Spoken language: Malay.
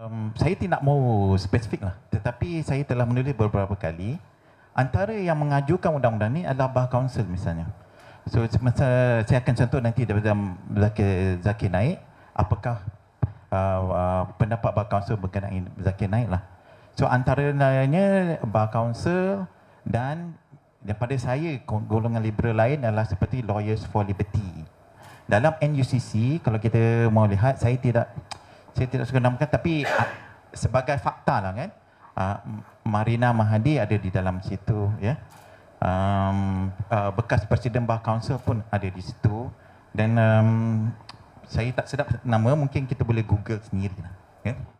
Um, saya tidak mau spesifik lah, tetapi saya telah menulis beberapa kali. Antara yang mengajukan undang-undang ini adalah bah kaunsel misalnya. So masa saya akan contoh nanti daripada Zakir, Zakir naik, apakah uh, uh, pendapat bah kaunsel berkenaan Zakir naik lah. So antara lainnya bah kaunsel dan daripada saya golongan liberal lain adalah seperti Lawyers for Liberty. Dalam NUCC, kalau kita mau lihat, saya tidak saya tidak suka namakan tapi ah, sebagai fakta lah kan ah, Marina Mahadi ada di dalam situ ya ah, bekas presiden bar council pun ada di situ dan saya tak sedap nama mungkin kita boleh google sendiri lah ya.